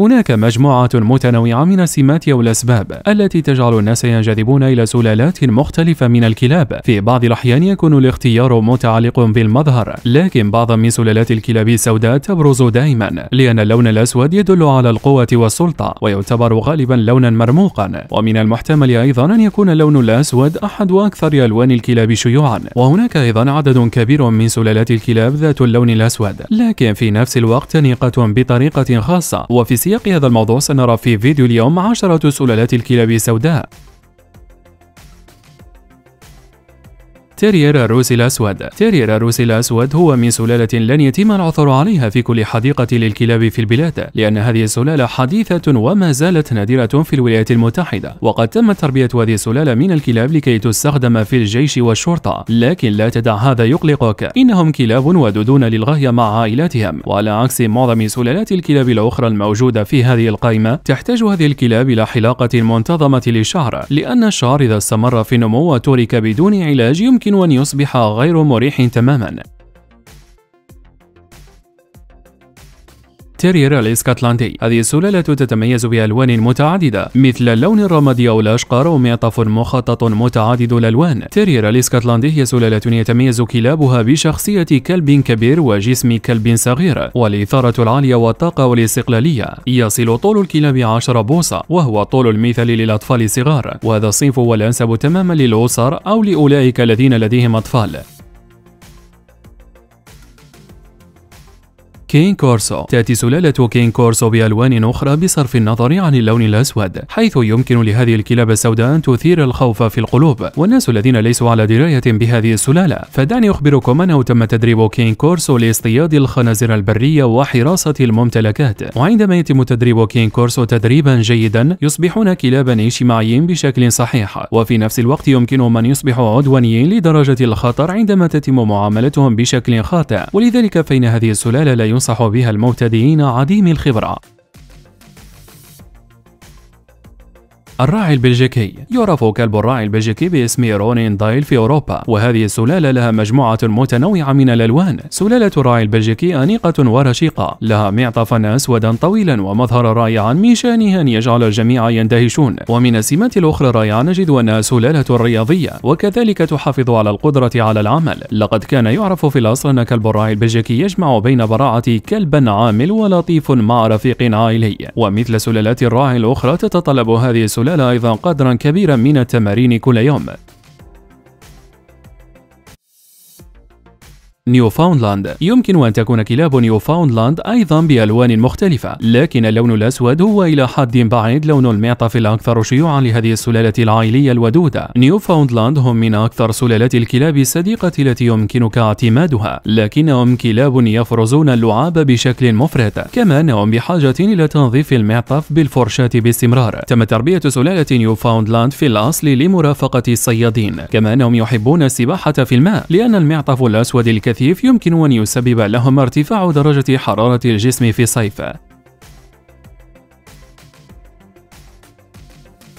هناك مجموعة متنوعة من السمات أو الأسباب التي تجعل الناس ينجذبون إلى سلالات مختلفة من الكلاب في بعض الأحيان يكون الاختيار متعلق بالمظهر لكن بعض من سلالات الكلاب السوداء تبرز دائما لأن اللون الأسود يدل على القوة والسلطة ويعتبر غالبا لونا مرموقا ومن المحتمل أيضا أن يكون اللون الأسود أحد أكثر ألوان الكلاب شيوعا وهناك أيضا عدد كبير من سلالات الكلاب ذات اللون الأسود لكن في نفس الوقت أنيقة بطريقة خاصة وفي سياق هذا الموضوع سنرى في فيديو اليوم عشرة سلالات الكلاب السوداء تيرير الروسي الأسود تيرير الروسي الأسود هو من سلالة لن يتم العثور عليها في كل حديقة للكلاب في البلاد لأن هذه السلالة حديثة وما زالت نادرة في الولايات المتحدة وقد تم تربية هذه السلالة من الكلاب لكي تستخدم في الجيش والشرطة لكن لا تدع هذا يقلقك إنهم كلاب ودودون للغاية مع عائلاتهم وعلى عكس معظم سلالات الكلاب الأخرى الموجودة في هذه القائمة تحتاج هذه الكلاب إلى حلاقة منتظمة للشعر لأن الشعر إذا استمر في النمو وترك بدون علاج يمكن يمكن أن يصبح غير مريح تماما تيرير الاسكتلندي هذه السلالة تتميز بألوان متعددة مثل اللون الرمادي أو الأشقر ومعطف مخطط متعدد الألوان تيرير الاسكتلندي هي سلالة يتميز كلابها بشخصية كلب كبير وجسم كلب صغير والإثارة العالية والطاقة والاستقلالية يصل طول الكلاب 10 بوصة وهو طول المثل للأطفال الصغار وهذا الصنف هو الأنسب تماما للأسر أو لأولئك الذين لديهم أطفال كين كورسو تأتي سلالة كين كورسو بألوان أخرى بصرف النظر عن اللون الأسود حيث يمكن لهذه الكلاب السوداء أن تثير الخوف في القلوب والناس الذين ليسوا على دراية بهذه السلالة فدعني أخبركم أنه تم تدريب كين كورسو لاصطياد الخنازير البرية وحراسة الممتلكات وعندما يتم تدريب كين كورسو تدريبا جيدا يصبحون كلابا اجتماعيين بشكل صحيح وفي نفس الوقت يمكنهم أن يصبحوا عدوانيين لدرجة الخطر عندما تتم معاملتهم بشكل خاطئ ولذلك فإن هذه السلالة لا ينصح بها المبتدئين عديمي الخبرة الراعي البلجيكي يعرف كلب الراعي البلجيكي باسم رونين دايل في أوروبا وهذه السلالة لها مجموعة متنوعة من الألوان سلالة الراعي البلجيكي أنيقة ورشيقة لها معطفا أسودا طويلا ومظهرا رائعا من شأنه أن يجعل الجميع يندهشون ومن السمات الأخرى الرائعة نجد أنها سلالة رياضية وكذلك تحافظ على القدرة على العمل لقد كان يعرف في الأصل أن كلب الراعي البلجيكي يجمع بين براعة كلب عامل ولطيف مع رفيق عائلي ومثل سلالات الراعي الأخرى تتطلب هذه السلالة خلال أيضا قدرا كبيرا من التمارين كل يوم نيوفاوندلاند يمكن أن تكون كلاب نيوفاوندلاند أيضا بألوان مختلفة لكن اللون الأسود هو إلى حد بعيد لون المعطف الأكثر شيوعا لهذه السلالة العائلية الودودة نيوفاوندلاند هم من أكثر سلالات الكلاب الصديقة التي يمكنك اعتمادها لكنهم كلاب يفرزون اللعاب بشكل مفرط كما أنهم بحاجة إلى تنظيف المعطف بالفرشاة باستمرار تم تربية سلالة نيوفاوندلاند في الأصل لمرافقة الصيادين كما أنهم يحبون السباحة في الماء لأن المعطف الأسود الكثير الكثيف يمكن أن يسبب لهم ارتفاع درجة حرارة الجسم في الصيف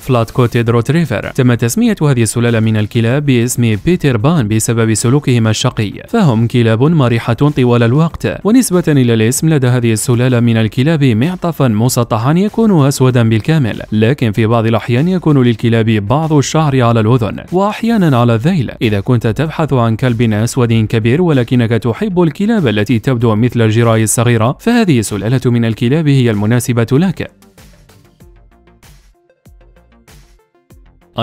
فلات كوتيد روتريفر تم تسمية هذه السلالة من الكلاب باسم بيتر بان بسبب سلوكهما الشقي فهم كلاب مرحة طوال الوقت ونسبة إلى الاسم لدى هذه السلالة من الكلاب معطفا مسطحا يكون أسودا بالكامل لكن في بعض الأحيان يكون للكلاب بعض الشعر على الأذن وأحيانا على الذيل إذا كنت تبحث عن كلب أسود كبير ولكنك تحب الكلاب التي تبدو مثل الجراي الصغيرة فهذه سلالة من الكلاب هي المناسبة لك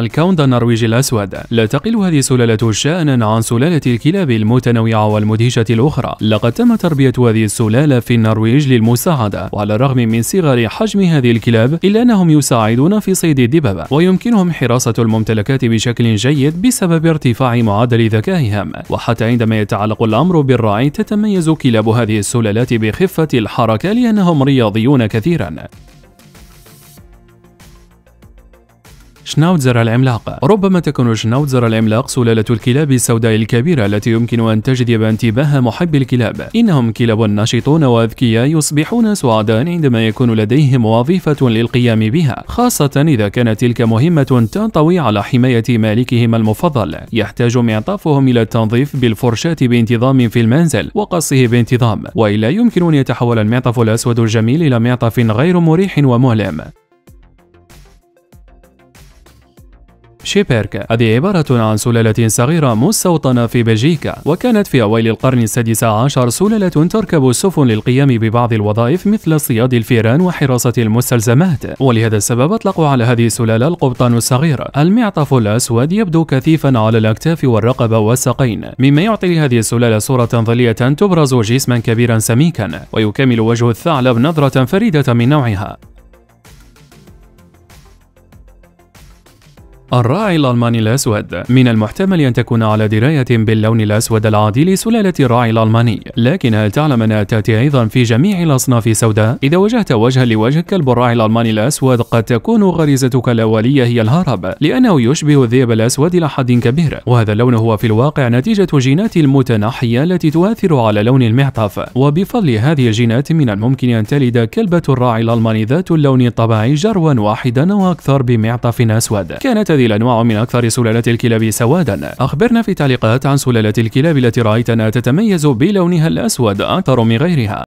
الكوندا النرويجي الأسود لا تقل هذه السلالة شأنا عن سلالة الكلاب المتنوعة والمدهشة الأخرى لقد تم تربية هذه السلالة في النرويج للمساعدة وعلى الرغم من صغر حجم هذه الكلاب إلا أنهم يساعدون في صيد الدببة ويمكنهم حراسة الممتلكات بشكل جيد بسبب ارتفاع معدل ذكائهم وحتى عندما يتعلق الأمر بالرعي تتميز كلاب هذه السلالات بخفة الحركة لأنهم رياضيون كثيرا شناوتزر العملاق ربما تكون شناوتزر العملاق سلالة الكلاب السوداء الكبيرة التي يمكن أن تجذب انتباه محبي الكلاب إنهم كلاب نشطون وأذكياء يصبحون سعداء عندما يكون لديهم وظيفة للقيام بها خاصة إذا كانت تلك مهمة تنطوي على حماية مالكهم المفضل يحتاج معطفهم إلى التنظيف بالفرشاة بانتظام في المنزل وقصه بانتظام وإلا يمكن أن يتحول المعطف الأسود الجميل إلى معطف غير مريح ومؤلم شيبيرك هذه عبارة عن سلالة صغيرة مستوطنة في بلجيكا وكانت في أوائل القرن السادس عشر سلالة تركب السفن للقيام ببعض الوظائف مثل صياد الفيران وحراسة المستلزمات ولهذا السبب أطلقوا على هذه السلالة القبطان الصغير المعطف الأسود يبدو كثيفا على الأكتاف والرقبة والساقين مما يعطي لهذه السلالة صورة ظلية تبرز جسما كبيرا سميكا ويكمل وجه الثعلب نظرة فريدة من نوعها الراعي الألماني الأسود من المحتمل أن تكون على دراية باللون الأسود العادي لسلالة الراعي الألماني لكن هل تعلم أنها تأتي أيضا في جميع الأصناف سوداء؟ إذا واجهت وجها لوجه كلب الراعي الألماني الأسود قد تكون غريزتك الأولية هي الهرب لأنه يشبه الذئب الأسود إلى حد كبير وهذا اللون هو في الواقع نتيجة جينات المتنحية التي تؤثر على لون المعطف وبفضل هذه الجينات من الممكن أن تلد كلبة الراعي الألماني ذات اللون الطبيعي جروا واحدا أو أكثر بمعطف أسود كانت هذه الأنواع من أكثر سلالات الكلاب سوادا أخبرنا في تعليقات عن سلالات الكلاب التي رأيت أنها تتميز بلونها الأسود أكثر من غيرها